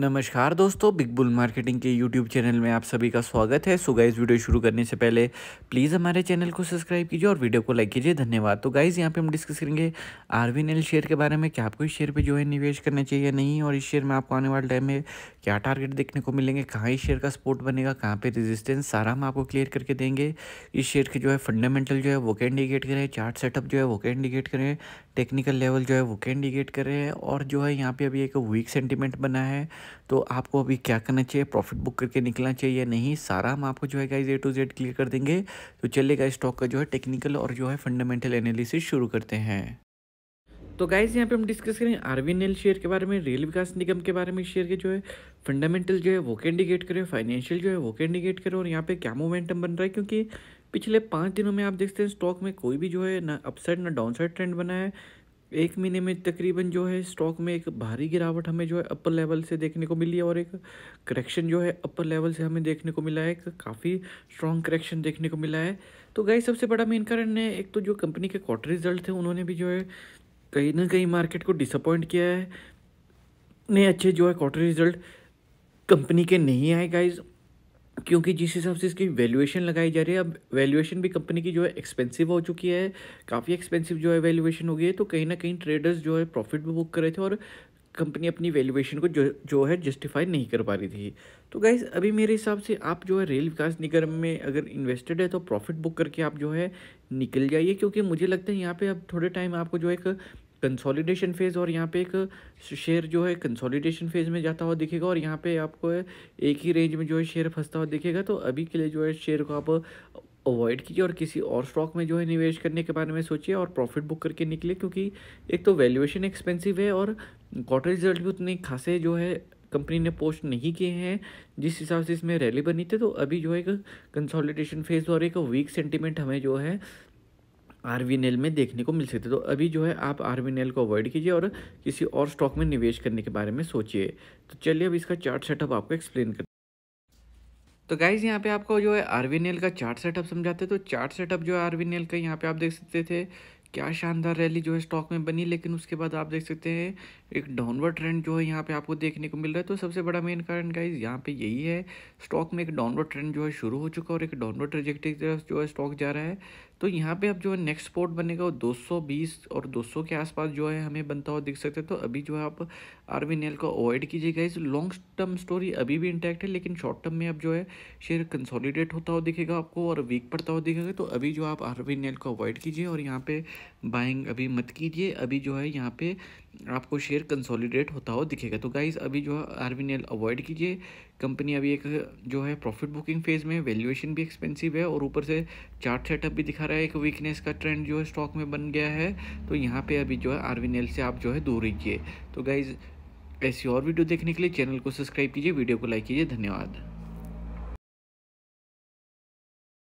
नमस्कार दोस्तों big bull marketing के यूट्यूब चैनल में आप सभी का स्वागत है सो गाइज वीडियो शुरू करने से पहले प्लीज़ हमारे चैनल को सब्सक्राइब कीजिए और वीडियो को लाइक कीजिए धन्यवाद तो गाइज़ यहाँ पे हम डिस्कस करेंगे आरवीएन एल शेयर के बारे में क्या आपको इस शेयर पे जो है निवेश करना चाहिए नहीं और इस शेयर में आपको आने वाले टाइम में क्या टारगेट देखने को मिलेंगे कहाँ इस शेयर का सपोर्ट बनेगा कहाँ पर रेजिस्टेंस सारा हम आपको क्लियर करके देंगे इस शेयर के जो है फंडामेंटल जो है वो क्या इंडिकेट करें चार्ट सेटअप जो है वो क्या इंडिकेट करें टेक्निकल लेवल जो है वो क्या इंडिकेट करें और जो है यहाँ पर अभी एक वीक सेंटिमेंट बना है तो आपको अभी क्या करना चाहिए प्रॉफिट बुक करके निकलना चाहिए या नहीं सारा हम आपको जो है guys A to Z clear कर देंगे तो चलेगा स्टॉक का जो है टेक्निकल और जो है फंडामेंटल एनालिसिस शुरू करते हैं तो गाइज यहाँ पे हम डिस्कस करें आरवीएनएल शेयर के बारे में रेल विकास निगम के बारे में शेयर के जो है फंडामेंटल जो है वो के इंडिकेट करें फाइनेंशियल जो है वो के इंडिकेट करें और यहाँ पे क्या मोमेंटम बन रहा है क्योंकि पिछले पाँच दिनों में आप देखते हैं स्टॉक में कोई भी जो है ना अपसाइड ना डाउनसाइड ट्रेंड बना है एक महीने में तकरीबन जो है स्टॉक में एक भारी गिरावट हमें जो है अपर लेवल से देखने को मिली है और एक करेक्शन जो है अपर लेवल से हमें देखने को मिला है एक काफ़ी स्ट्रॉन्ग करेक्शन देखने को मिला है तो गाई सबसे बड़ा मेन कारण है एक तो जो कंपनी के क्वार्टर रिजल्ट थे उन्होंने भी जो है कहीं ना कहीं मार्केट को डिसअपॉइंट किया है नए अच्छे जो है क्वार्टर रिजल्ट कंपनी के नहीं आए गाइज क्योंकि जिस हिसाब से इसकी वैल्यूएशन लगाई जा रही है अब वैल्यूएशन भी कंपनी की जो है एक्सपेंसिव हो चुकी है काफ़ी एक्सपेंसिव जो है वैल्यूएशन हो गई है तो कहीं ना कहीं ट्रेडर्स जो है प्रॉफिट भी बुक कर रहे थे और कंपनी अपनी वैल्यूएशन को जो जो है जस्टिफाई नहीं कर पा रही थी तो गाइज अभी मेरे हिसाब से आप जो है रेल विकास निगम में अगर इन्वेस्टेड है तो प्रॉफिट बुक करके आप जो है निकल जाइए क्योंकि मुझे लगता है यहाँ पे अब थोड़े टाइम आपको जो एक कंसोलिडेशन फेज़ और यहाँ पे एक शेयर जो है कंसोलिडेशन फेज़ में जाता हुआ दिखेगा और यहाँ पे आपको एक ही रेंज में जो है शेयर फंसता हुआ दिखेगा तो अभी के लिए जो है शेयर को आप अवॉइड कीजिए और किसी और स्टॉक में जो है निवेश करने के बारे में सोचिए और प्रॉफिट बुक करके निकले क्योंकि एक तो वैल्यूएशन एक्सपेंसिव है और क्वार्टर रिजल्ट भी उतने खासे जो है कंपनी ने पोस्ट नहीं किए हैं जिस हिसाब से इसमें रैली बनी थी तो अभी जो है एक कंसोलिडेशन फेज और एक वीक सेंटीमेंट हमें जो है आर में देखने को मिल सकते तो अभी जो है आप आर को अवॉइड कीजिए और किसी और स्टॉक में निवेश करने के बारे में सोचिए तो चलिए अब इसका चार्ट सेटअप आपको एक्सप्लेन कर तो गाइज यहाँ पे आपको जो है आर का चार्ट सेटअप समझाते तो चार्ट सेटअप जो है आर का यहाँ पे आप देख सकते थे क्या शानदार रैली जो है स्टॉक में बनी लेकिन उसके बाद आप देख सकते हैं एक डाउनवर्ड ट्रेंड जो है यहाँ पे आपको देखने को मिल रहा है तो सबसे बड़ा मेन कारण गाइज यहाँ पे यही है स्टॉक में एक डाउनवर्ड ट्रेंड जो है शुरू हो चुका है और एक डाउनवर्ड ट्रेजेक्टिव की तरफ जो है स्टॉक जा रहा है तो यहाँ पे अब जो है नेक्स्ट स्पोर्ट बनेगा वो दो और दो के आसपास जो है हमें बनता हुआ दिख सकते हैं तो अभी जो है आप आरबी नेल को अवॉइड कीजिएगा इस लॉन्ग टर्म स्टोरी अभी भी इंटैक्ट है लेकिन शॉर्ट टर्म में अब जो है शेयर कंसोलिडेट होता हुआ दिखेगा आपको और वीक पड़ता हुआ दिखेगा तो अभी जो आप आरबी नेल को अवॉइड कीजिए और यहाँ पे बाइंग अभी मत कीजिए अभी जो है यहाँ पे आपको शेयर कंसोलिडेट होता हो दिखेगा तो गाइज़ अभी जो है आर अवॉइड कीजिए कंपनी अभी एक जो है प्रॉफिट बुकिंग फेज़ में वैल्यूएशन भी एक्सपेंसिव है और ऊपर से चार्ट सेटअप भी दिखा रहा है एक वीकनेस का ट्रेंड जो है स्टॉक में बन गया है तो यहाँ पर अभी जो है आर से आप जो है दूर रहिए तो गाइज़ ऐसी और वीडियो देखने के लिए चैनल को सब्सक्राइब कीजिए वीडियो को लाइक कीजिए धन्यवाद